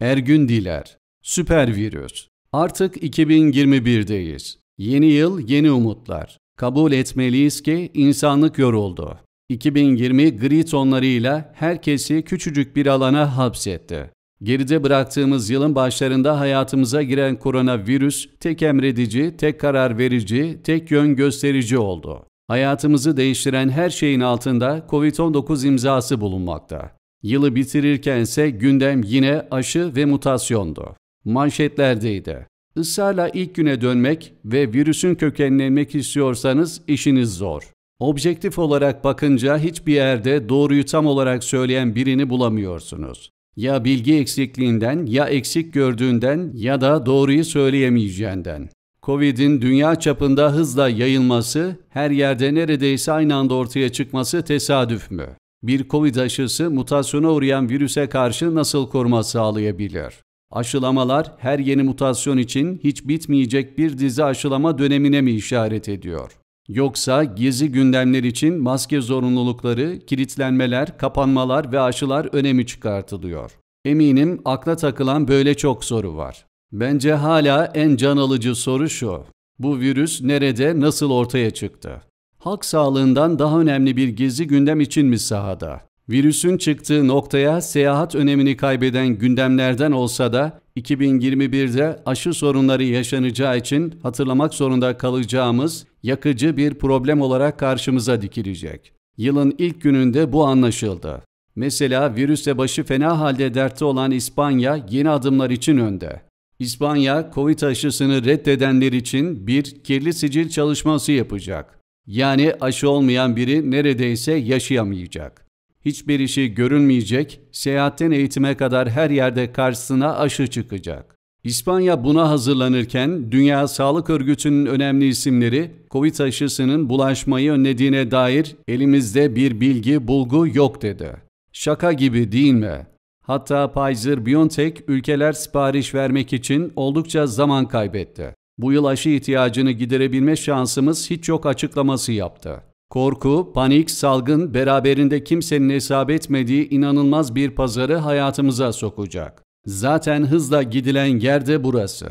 Ergün Diler, Süper Virüs. Artık 2021'deyiz. Yeni yıl, yeni umutlar. Kabul etmeliyiz ki insanlık yoruldu. 2020 gri tonlarıyla herkesi küçücük bir alana hapsetti. Geride bıraktığımız yılın başlarında hayatımıza giren koronavirüs tek emredici, tek karar verici, tek yön gösterici oldu. Hayatımızı değiştiren her şeyin altında COVID-19 imzası bulunmakta. Yılı bitirirkense gündem yine aşı ve mutasyondu. Manşetlerdeydi. Israrla ilk güne dönmek ve virüsün kökenlenmek istiyorsanız işiniz zor. Objektif olarak bakınca hiçbir yerde doğruyu tam olarak söyleyen birini bulamıyorsunuz. Ya bilgi eksikliğinden, ya eksik gördüğünden ya da doğruyu söyleyemeyeceğinden. Covid'in dünya çapında hızla yayılması, her yerde neredeyse aynı anda ortaya çıkması tesadüf mü? Bir COVID aşısı mutasyona uğrayan virüse karşı nasıl koruma sağlayabilir? Aşılamalar her yeni mutasyon için hiç bitmeyecek bir dizi aşılama dönemine mi işaret ediyor? Yoksa gizli gündemler için maske zorunlulukları, kilitlenmeler, kapanmalar ve aşılar önemi çıkartılıyor. Eminim akla takılan böyle çok soru var. Bence hala en can alıcı soru şu. Bu virüs nerede, nasıl ortaya çıktı? halk sağlığından daha önemli bir gezi gündem için mi sahada? Virüsün çıktığı noktaya seyahat önemini kaybeden gündemlerden olsa da 2021'de aşı sorunları yaşanacağı için hatırlamak zorunda kalacağımız yakıcı bir problem olarak karşımıza dikilecek. Yılın ilk gününde bu anlaşıldı. Mesela virüse başı fena halde dertte olan İspanya yeni adımlar için önde. İspanya, Covid aşısını reddedenler için bir kirli sicil çalışması yapacak. Yani aşı olmayan biri neredeyse yaşayamayacak. Hiçbir işi görünmeyecek, seyahatten eğitime kadar her yerde karşısına aşı çıkacak. İspanya buna hazırlanırken Dünya Sağlık Örgütü'nün önemli isimleri COVID aşısının bulaşmayı önlediğine dair elimizde bir bilgi bulgu yok dedi. Şaka gibi değil mi? Hatta Pfizer BioNTech ülkeler sipariş vermek için oldukça zaman kaybetti bu yıl aşı ihtiyacını giderebilme şansımız hiç yok açıklaması yaptı. Korku, panik, salgın beraberinde kimsenin hesap etmediği inanılmaz bir pazarı hayatımıza sokacak. Zaten hızla gidilen yer de burası.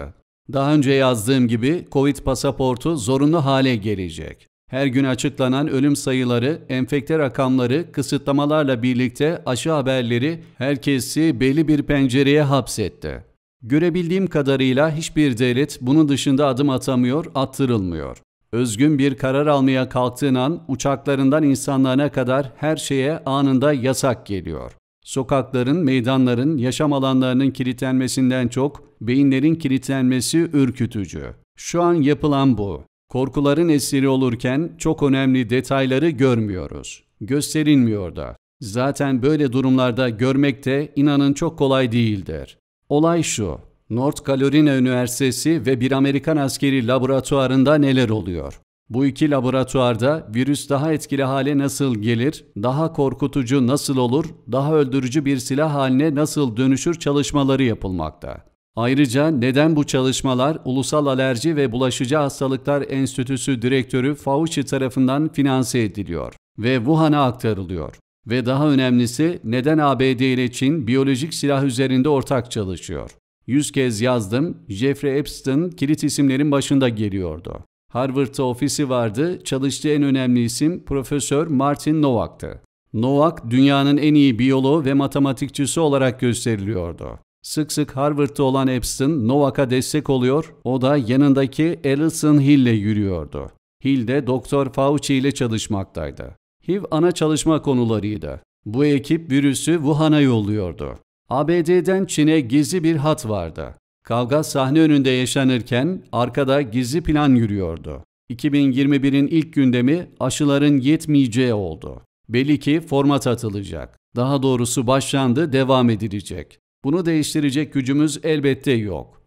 Daha önce yazdığım gibi Covid pasaportu zorunlu hale gelecek. Her gün açıklanan ölüm sayıları, enfekte rakamları, kısıtlamalarla birlikte aşı haberleri herkesi belli bir pencereye hapsetti. Görebildiğim kadarıyla hiçbir devlet bunun dışında adım atamıyor, attırılmıyor. Özgün bir karar almaya kalktığın an uçaklarından insanlarına kadar her şeye anında yasak geliyor. Sokakların, meydanların, yaşam alanlarının kilitlenmesinden çok beyinlerin kilitlenmesi ürkütücü. Şu an yapılan bu. Korkuların esiri olurken çok önemli detayları görmüyoruz. Gösterilmiyor da. Zaten böyle durumlarda görmek de inanın çok kolay değildir. Olay şu, North Carolina Üniversitesi ve bir Amerikan askeri laboratuvarında neler oluyor? Bu iki laboratuvarda virüs daha etkili hale nasıl gelir, daha korkutucu nasıl olur, daha öldürücü bir silah haline nasıl dönüşür çalışmaları yapılmakta. Ayrıca neden bu çalışmalar Ulusal Alerji ve Bulaşıcı Hastalıklar Enstitüsü Direktörü Fauci tarafından finanse ediliyor ve Wuhan'a aktarılıyor? Ve daha önemlisi neden ABD ile Çin biyolojik silah üzerinde ortak çalışıyor? Yüz kez yazdım, Jeffrey Epstein kilit isimlerin başında geliyordu. Harvard'ta ofisi vardı, çalıştığı en önemli isim Profesör Martin Novak'tı. Novak, dünyanın en iyi biyoloğu ve matematikçisi olarak gösteriliyordu. Sık sık Harvard'da olan Epstein, Novak'a destek oluyor, o da yanındaki Ellison Hill ile yürüyordu. Hill de Doktor Fauci ile çalışmaktaydı. HIV ana çalışma konularıydı. Bu ekip virüsü Wuhan'a yolluyordu. ABD'den Çin'e gizli bir hat vardı. Kavga sahne önünde yaşanırken arkada gizli plan yürüyordu. 2021'in ilk gündemi aşıların yetmeyeceği oldu. Belli ki format atılacak. Daha doğrusu başlandı, devam edilecek. Bunu değiştirecek gücümüz elbette yok.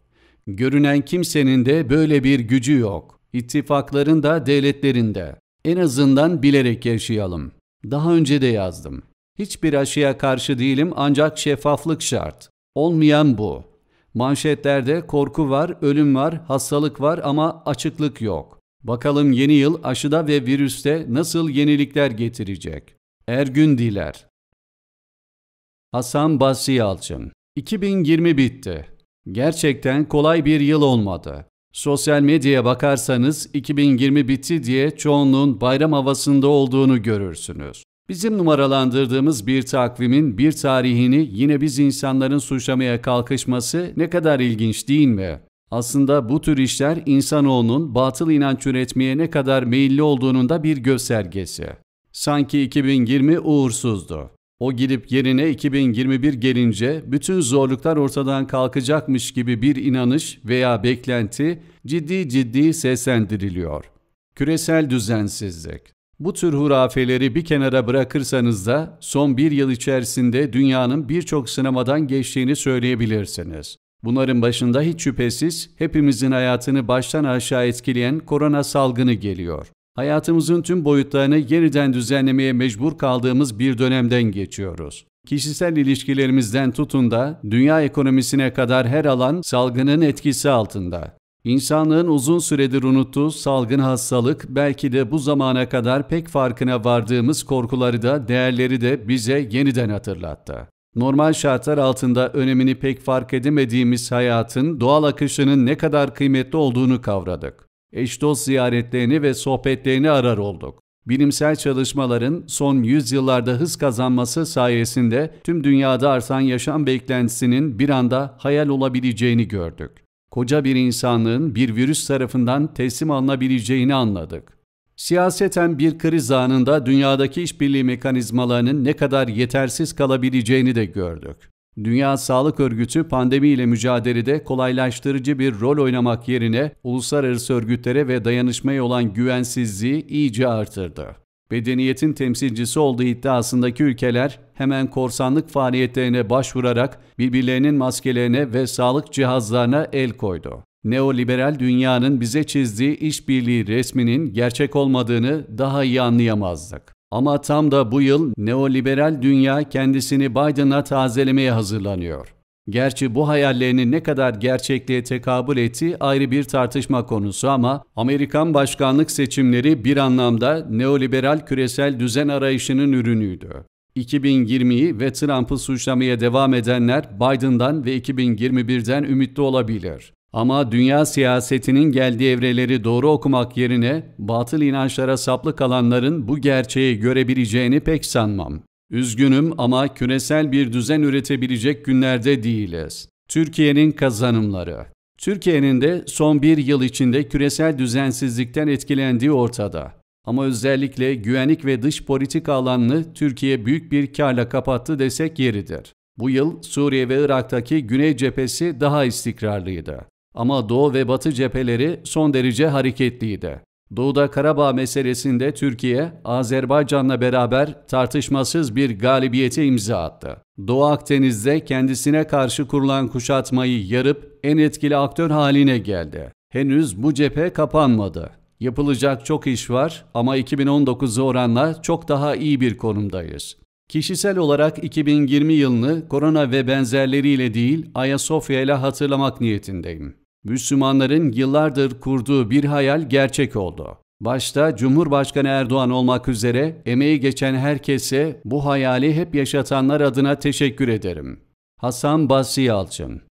Görünen kimsenin de böyle bir gücü yok. İttifakların da devletlerinde. En azından bilerek yaşayalım. Daha önce de yazdım. Hiçbir aşıya karşı değilim ancak şeffaflık şart. Olmayan bu. Manşetlerde korku var, ölüm var, hastalık var ama açıklık yok. Bakalım yeni yıl aşıda ve virüste nasıl yenilikler getirecek? Ergün Diler Hasan Basri Yalçın 2020 bitti. Gerçekten kolay bir yıl olmadı. Sosyal medyaya bakarsanız 2020 bitti diye çoğunluğun bayram havasında olduğunu görürsünüz. Bizim numaralandırdığımız bir takvimin bir tarihini yine biz insanların suçlamaya kalkışması ne kadar ilginç değil mi? Aslında bu tür işler insanoğlunun batıl inanç üretmeye ne kadar meyilli olduğunun da bir göstergesi. Sanki 2020 uğursuzdu. O gidip yerine 2021 gelince bütün zorluklar ortadan kalkacakmış gibi bir inanış veya beklenti ciddi ciddi seslendiriliyor. Küresel düzensizlik. Bu tür hurafeleri bir kenara bırakırsanız da son bir yıl içerisinde dünyanın birçok sınamadan geçtiğini söyleyebilirsiniz. Bunların başında hiç şüphesiz hepimizin hayatını baştan aşağı etkileyen korona salgını geliyor. Hayatımızın tüm boyutlarını yeniden düzenlemeye mecbur kaldığımız bir dönemden geçiyoruz. Kişisel ilişkilerimizden tutun da dünya ekonomisine kadar her alan salgının etkisi altında. İnsanlığın uzun süredir unuttuğu salgın hastalık belki de bu zamana kadar pek farkına vardığımız korkuları da değerleri de bize yeniden hatırlattı. Normal şartlar altında önemini pek fark edemediğimiz hayatın doğal akışının ne kadar kıymetli olduğunu kavradık eş dost ziyaretlerini ve sohbetlerini arar olduk. Bilimsel çalışmaların son yüzyıllarda hız kazanması sayesinde tüm dünyada artan yaşam beklentisinin bir anda hayal olabileceğini gördük. Koca bir insanlığın bir virüs tarafından teslim alınabileceğini anladık. Siyaseten bir kriz anında dünyadaki işbirliği mekanizmalarının ne kadar yetersiz kalabileceğini de gördük. Dünya Sağlık Örgütü pandemiyle mücadelede kolaylaştırıcı bir rol oynamak yerine uluslararası örgütlere ve dayanışmaya olan güvensizliği iyice artırdı. Bedeniyetin temsilcisi olduğu iddiasındaki ülkeler hemen korsanlık faaliyetlerine başvurarak birbirlerinin maskelerine ve sağlık cihazlarına el koydu. Neoliberal dünyanın bize çizdiği işbirliği resminin gerçek olmadığını daha iyi anlayamazdık. Ama tam da bu yıl neoliberal dünya kendisini Biden'a tazelemeye hazırlanıyor. Gerçi bu hayallerini ne kadar gerçekliğe tekabül ettiği ayrı bir tartışma konusu ama Amerikan başkanlık seçimleri bir anlamda neoliberal küresel düzen arayışının ürünüydü. 2020'yi ve Trump'ı suçlamaya devam edenler Biden'dan ve 2021'den ümitli olabilir. Ama dünya siyasetinin geldiği evreleri doğru okumak yerine batıl inançlara saplı kalanların bu gerçeği görebileceğini pek sanmam. Üzgünüm ama küresel bir düzen üretebilecek günlerde değiliz. Türkiye'nin kazanımları Türkiye'nin de son bir yıl içinde küresel düzensizlikten etkilendiği ortada. Ama özellikle güvenlik ve dış politika alanını Türkiye büyük bir karla kapattı desek yeridir. Bu yıl Suriye ve Irak'taki Güney cephesi daha istikrarlıydı. Ama Doğu ve Batı cepheleri son derece hareketliydi. Doğu'da Karabağ meselesinde Türkiye, Azerbaycan'la beraber tartışmasız bir galibiyete imza attı. Doğu Akdeniz'de kendisine karşı kurulan kuşatmayı yarıp en etkili aktör haline geldi. Henüz bu cephe kapanmadı. Yapılacak çok iş var ama 2019'u oranla çok daha iyi bir konumdayız. Kişisel olarak 2020 yılını korona ve benzerleriyle değil Ayasofya ile hatırlamak niyetindeyim. Müslümanların yıllardır kurduğu bir hayal gerçek oldu. Başta Cumhurbaşkanı Erdoğan olmak üzere emeği geçen herkese bu hayali hep yaşatanlar adına teşekkür ederim. Hasan Basri Yalçın